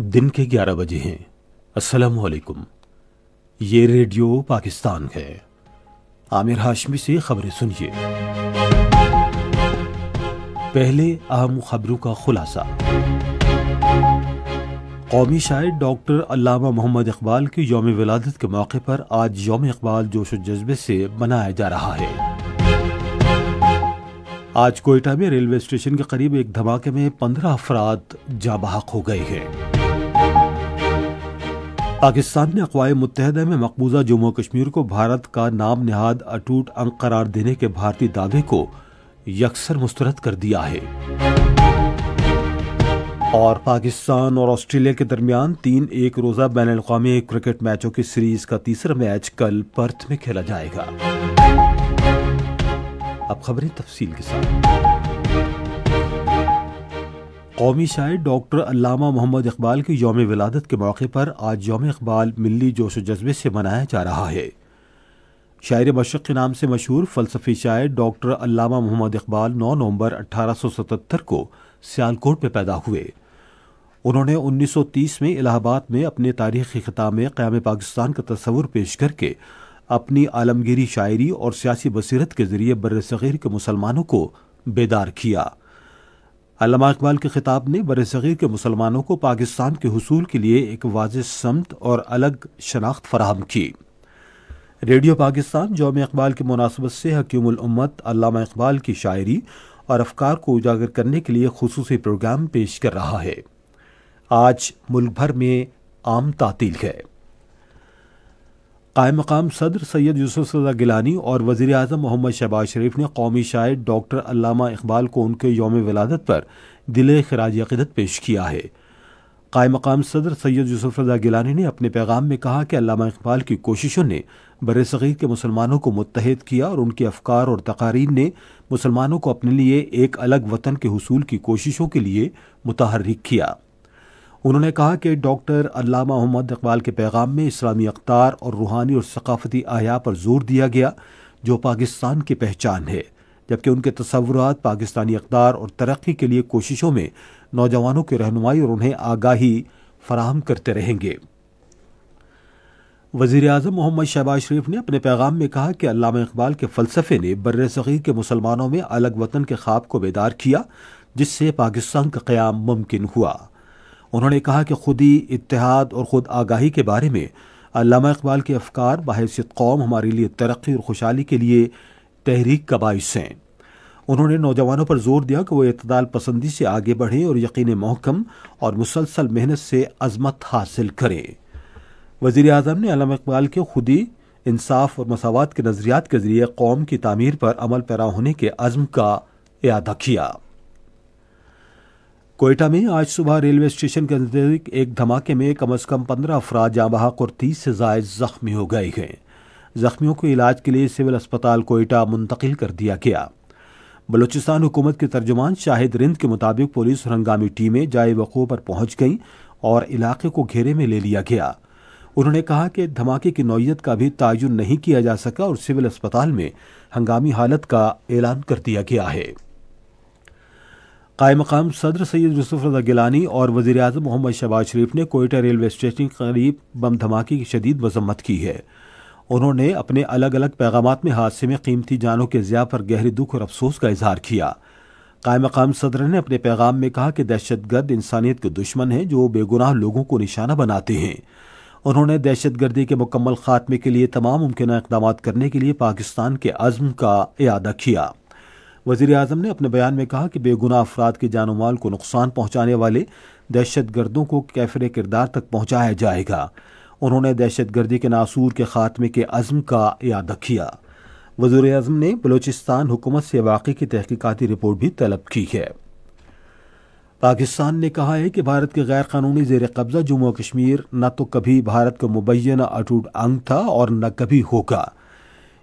दिन के 11 बजे हैं अस्सलाम वालेकुम ये रेडियो पाकिस्तान है आमिर हाशमी से खबरें सुनिए पहले अहम खबरों का खुलासा कौमी शायर डॉक्टर अलामा मोहम्मद इकबाल की योम विलादत के मौके पर आज योम इकबाल जोश जज्बे से मनाया जा रहा है आज कोयटा में रेलवे स्टेशन के करीब एक धमाके में पंद्रह अफराद जाबाहक हो गए हैं पाकिस्तान ने अकवा मुतहद में मकबूजा जम्मू कश्मीर को भारत का नाम नहाद अटूट अंग करार देने के भारतीय दावे को यकसर मुस्तरद कर दिया है और पाकिस्तान और ऑस्ट्रेलिया के दरमियान तीन एक रोज़ा बैन अवी क्रिकेट मैचों की सीरीज का तीसरा मैच कल पर्थ में खेला जाएगा अब खबरें तफसील के साथ कौमी शायर डॉक्टर अलामा मोहम्मद इकबाल की योम विलादत के मौके पर आज योम इकबाल मिली जोश जज्बे से मनाया जा रहा है शायर मशक़ के नाम से मशहूर फ़लसफ़ी शायर डॉक्टर अलामा मोहम्मद इकबाल 9 नवंबर सतहत्तर को सियालकोट में पैदा हुए उन्होंने उन्नीस सौ तीस में इलाहाबाद में अपने तारीख़ी ख़िताब में क़्याम पाकिस्तान का तस्वुर पेश करके अपनी आलमगिरी शायरी और सियासी बसीरत के ज़रिए बर सग़ीर के मुसलमानों को बेदार किया अलामा इकबाल के खिताब ने बर सग़ीर के मुसलमानों को पाकिस्तान के हसूल के लिए एक वाज समत और अलग शनाख्त फराहम की रेडियो पाकिस्तान जोम इकबाल की मुनासबत से हकीमत अलामा इकबाल की शायरी और अफकार को उजागर करने के लिए खसूस प्रोग्राम पेश कर रहा है आज मुल्क भर में आम तातील है कायम मकाम सदर सैयद यूसुफ रजा गिलानी और वज़ी अजम मोहम्मद शहबाज शरीफ ने कौमी शायर डॉक्टर अलामा इकबाल को उनके योम विलादत पर दिल खराज अकदत पेश किया है कायम मकाम सदर सैयद यूसुफ रजा गिलानी ने अपने पैगाम में कहा कि अलामा इकबाल की कोशिशों ने बर सग़ीर के मुसलमानों को मुतहद किया और उनके अफकार और तकारीन ने मुसलमानों को अपने लिए एक अलग वतन के हसूल की कोशिशों के लिए मुतहरक किया उन्होंने कहा कि डॉक्टर अलामा मोहम्मद इकबाल के पैगाम में इस्लामी अख्तार और रूहानी और सकाफती आया पर जोर दिया गया जो पाकिस्तान की पहचान है जबकि उनके तस्वुरात पाकिस्तानी अकदार और तरक्की के लिए कोशिशों में नौजवानों की रहनुमाई और उन्हें आगाही फराहम करते रहेंगे वजीर अजम मोहम्मद शहबाज शरीफ ने अपने पैगाम में कहा कि अलामा इकबाल के फ़लसफ़े ने बर सग़ीर के मुसलमानों में अलग वतन के ख्वाब को बेदार किया जिससे पाकिस्तान का क़्याम मुमकिन हुआ उन्होंने कहा कि खुदी इतिहाद और ख़ुद आगाही के बारे में अलामा इकबाल के अफकार बहसीत कौम हमारे लिए तरक्की और खुशहाली के लिए तहरीक का बायस हैं उन्होंने नौजवानों पर जोर दिया कि वह इतदाल पसंदी से आगे बढ़ें और यकीन महकम और मुसलसल मेहनत से अजमत हासिल करें वज़ी अजम ने अलामा इकबाल के खुदी इंसाफ और मसावत के नज़रियात के ज़रिए कौम की तमीर पर अमल पैरा होने के अज़म का अदा किया कोयटा में आज सुबह रेलवे स्टेशन के नजदीक एक धमाके में कम अज कम पंद्रह अफराद जाँ बहाक और तीस से जायद जख्मी हो गए हैं जख्मियों को इलाज के लिए सिविल अस्पताल कोयटा मुंतकिल कर दिया गया बलूचिस्तान हुकूमत के तर्जुमान शाहिद रिंद के मुताबिक पुलिस और हंगामी टीमें जाए वक़ों पर पहुंच गईं और इलाके को घेरे में ले लिया गया उन्होंने कहा कि धमाके की नौीयत का भी तयन नहीं किया जा सका और सिविल अस्पताल में हंगामी हालत का ऐलान कर दिया गया है कायम मकाम सदर सैद यूसुफ रजा गिलानी और वजी अजम मोहम्मद शहबाज शरीफ ने कोयटा रेलवे स्टेशन के करीब बम धमाके की शदीद मजम्मत की है उन्होंने अपने अलग अलग पैगाम में हादसे में कीमती जानों के ज़िया पर गहरे दुख और अफसोस का इजहार किया कायम मकाम सदर ने अपने पैगाम में कहा कि दहशत गर्द इंसानियत के दुश्मन हैं जो बेगुनाह लोगों को निशाना बनाते हैं उन्होंने दहशत गर्दी के मुकम्मल खात्मे के लिए तमाम मुमकिन इकदाम करने के लिए पाकिस्तान के अज़म का अदा किया वजीर अजम ने अपने बयान में कहा कि बेगुना अफराद के जान माल को नुकसान पहुंचाने वाले दहशत गर्दों को कैफरे किरदार तक पहुंचाया जाएगा उन्होंने दहशत गर्दी के नासूर के खात्मे के अज़म का याद किया वजर अजम ने बलोचिस्तान हुकूमत से वाक़े की तहकीकती रिपोर्ट भी तलब की है पाकिस्तान ने कहा है कि भारत के गैर कानूनी जेर कब्ज़ा जम्मू कश्मीर न तो कभी भारत का मुबैना अटूट अंग था और न कभी होगा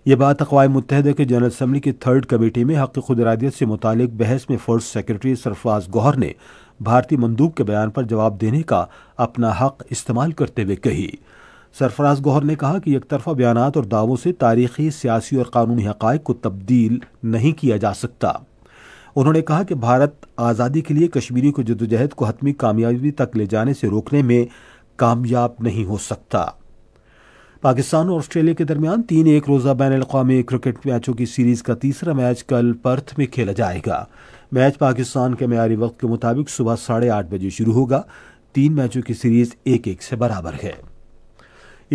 ये बात अकवा मुतहद के जनरल असम्बली की थर्ड कमेटी में हक़ खुदरादियत से मुतल बहस में फ़ोर्स सेक्रेटरी सरफराज गौहर ने भारतीय मंदूब के बयान पर जवाब देने का अपना हक इस्तेमाल करते हुए कही सरफराज गौहर ने कहा कि एक तरफा बयान और दावों से तारीखी सियासी और कानूनी हक़ को तब्दील नहीं किया जा सकता उन्होंने कहा कि भारत आज़ादी के लिए कश्मीरी को जदोजहद को हतमी कामयाबी तक ले जाने से रोकने में कामयाब नहीं हो सकता पाकिस्तान और ऑस्ट्रेलिया के दरमियान तीन एक रोज़ा बैन अवी क्रिकेट मैचों की सीरीज़ का तीसरा मैच कल पर्थ में खेला जाएगा मैच पाकिस्तान के मैारी वक्त के मुताबिक सुबह साढ़े आठ बजे शुरू होगा तीन मैचों की सीरीज़ एक एक से बराबर है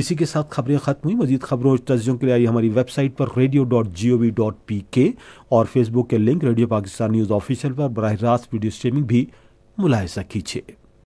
इसी के साथ खबरें ख़त्म हुई मजीद खबरों और तजियों के लिए आई हमारी वेबसाइट पर radio dot G O V dot P K और फेसबुक के link radio Pakistan news official पर बरह रास्त वीडियो स्ट्रीमिंग भी मुलायसा कीजिए